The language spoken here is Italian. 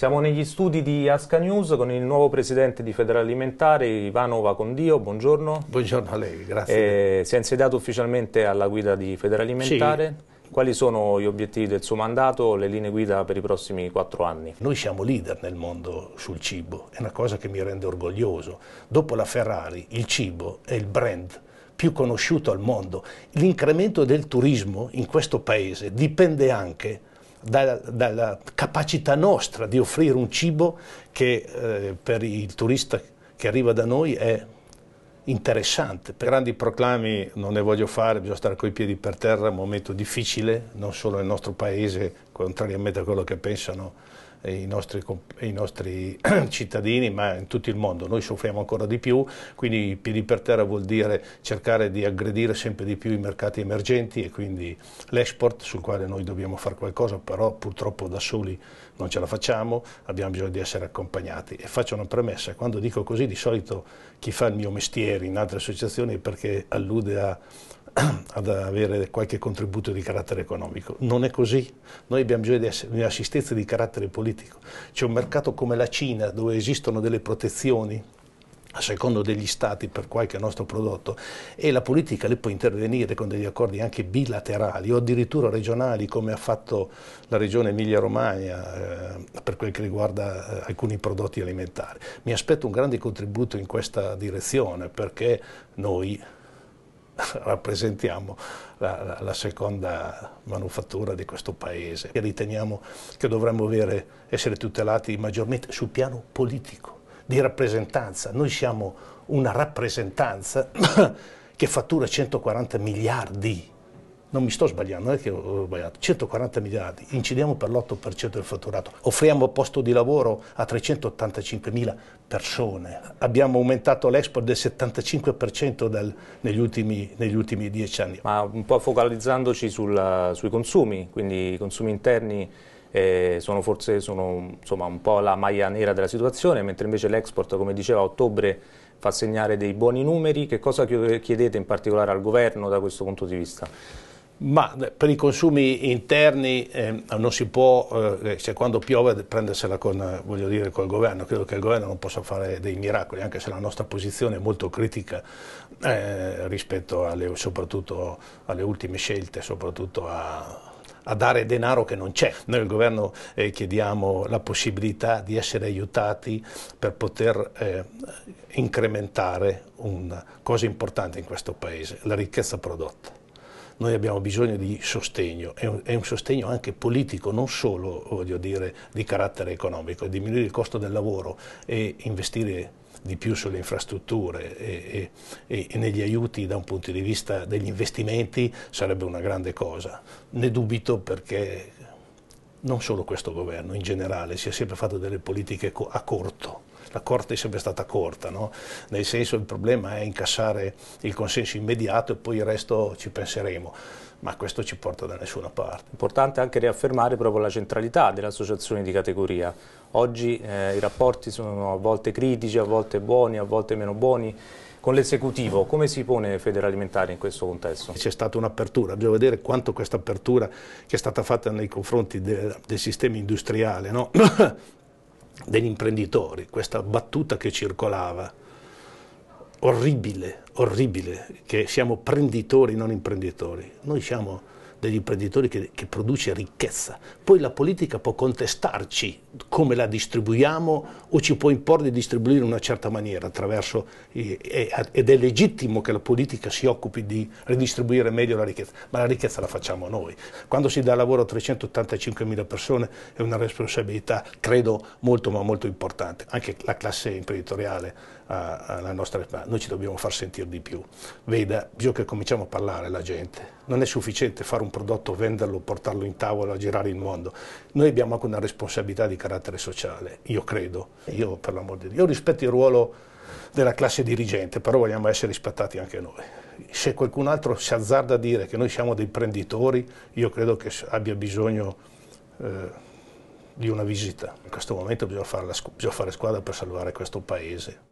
Siamo negli studi di Asca News con il nuovo presidente di Federale Alimentare, Ivano Vacondio, buongiorno. Buongiorno a lei, grazie. Eh, si è insediato ufficialmente alla guida di Federale Alimentare. Sì. Quali sono gli obiettivi del suo mandato, le linee guida per i prossimi quattro anni? Noi siamo leader nel mondo sul cibo, è una cosa che mi rende orgoglioso. Dopo la Ferrari, il cibo è il brand più conosciuto al mondo. L'incremento del turismo in questo paese dipende anche dalla, dalla capacità nostra di offrire un cibo che eh, per il turista che arriva da noi è interessante. Grandi proclami non ne voglio fare, bisogna stare coi piedi per terra, è un momento difficile, non solo nel nostro paese, contrariamente a quello che pensano i nostri, i nostri cittadini, ma in tutto il mondo. Noi soffriamo ancora di più, quindi piedi per terra vuol dire cercare di aggredire sempre di più i mercati emergenti e quindi l'export sul quale noi dobbiamo fare qualcosa, però purtroppo da soli non ce la facciamo, abbiamo bisogno di essere accompagnati. E faccio una premessa, quando dico così di solito chi fa il mio mestiere in altre associazioni è perché allude a ad avere qualche contributo di carattere economico. Non è così. Noi abbiamo bisogno di assistenza di carattere politico. C'è un mercato come la Cina dove esistono delle protezioni a secondo degli stati per qualche nostro prodotto e la politica lì può intervenire con degli accordi anche bilaterali o addirittura regionali come ha fatto la regione Emilia-Romagna eh, per quel che riguarda eh, alcuni prodotti alimentari. Mi aspetto un grande contributo in questa direzione perché noi rappresentiamo la, la, la, seconda manufattura di questo paese. E Riteniamo che dovremmo avere, essere tutelati maggiormente sul piano politico, di rappresentanza. Noi siamo una rappresentanza che fattura 140 miliardi non mi sto sbagliando, non è che ho sbagliato, 140 miliardi, incidiamo per l'8% del fatturato, offriamo posto di lavoro a 385 mila persone, abbiamo aumentato l'export del 75% dal, negli, ultimi, negli, ultimi, dieci anni. Ma un po' focalizzandoci sulla, sui consumi, quindi i consumi interni eh, sono forse sono, insomma, un po' la maglia nera della situazione, mentre invece l'export, come diceva, a ottobre fa segnare dei buoni numeri, che cosa chiedete in particolare al governo da questo punto di vista? Ma eh, per i consumi interni eh, non si può, eh, cioè quando piove, prendersela con, eh, voglio dire, col governo. Credo che il governo non possa fare dei miracoli, anche se la nostra posizione è molto critica eh, rispetto alle, soprattutto alle ultime scelte, soprattutto a, a dare denaro che non c'è. Noi al governo eh, chiediamo la possibilità di essere aiutati per poter eh, incrementare una cosa importante in questo Paese, la ricchezza prodotta noi abbiamo bisogno di sostegno, è un, è un sostegno anche politico, non solo dire, di carattere economico, diminuire il costo del lavoro e investire di più sulle infrastrutture e, e, e, negli aiuti da un punto di vista degli investimenti sarebbe una grande cosa. Ne dubito perché non solo questo governo, in generale, si è sempre fatto delle politiche a corto la corte è sempre stata corta, no? nel senso il problema è incassare il consenso immediato e poi il resto ci penseremo ma questo ci porta da nessuna parte. Importante anche riaffermare proprio la centralità dell'associazione di categoria. Oggi eh, i rapporti sono a volte critici, a volte buoni, a volte meno buoni con l'esecutivo. Come si pone Federalimentare in questo contesto? C'è stata un'apertura, bisogna vedere quanto questa apertura che è stata fatta nei confronti del, del sistema industriale, no? degli imprenditori, questa battuta che circolava, orribile, orribile, che siamo prenditori, non imprenditori. Noi siamo degli imprenditori che, che produce ricchezza. Poi la politica può contestarci come la distribuiamo o ci può imporre di distribuire in una certa maniera attraverso, ed è legittimo che la politica si occupi di redistribuire meglio la ricchezza, ma la ricchezza la facciamo noi. Quando si dà lavoro a 385 mila persone è una responsabilità, credo, molto ma molto importante. Anche la classe imprenditoriale ha nostra noi ci dobbiamo far sentire di più. Veda, bisogna che cominciamo a parlare la gente non è sufficiente fare un prodotto, venderlo, portarlo in tavola, girare il mondo. Noi abbiamo anche una responsabilità di carattere sociale, io credo, io per l'amor di Dio. Io rispetto il ruolo della classe dirigente, però vogliamo essere rispettati anche noi. Se qualcun altro si azzarda a dire che noi siamo dei prenditori, io credo che abbia bisogno eh, di una visita. In questo momento bisogna fare, la, bisogna fare squadra per salvare questo paese.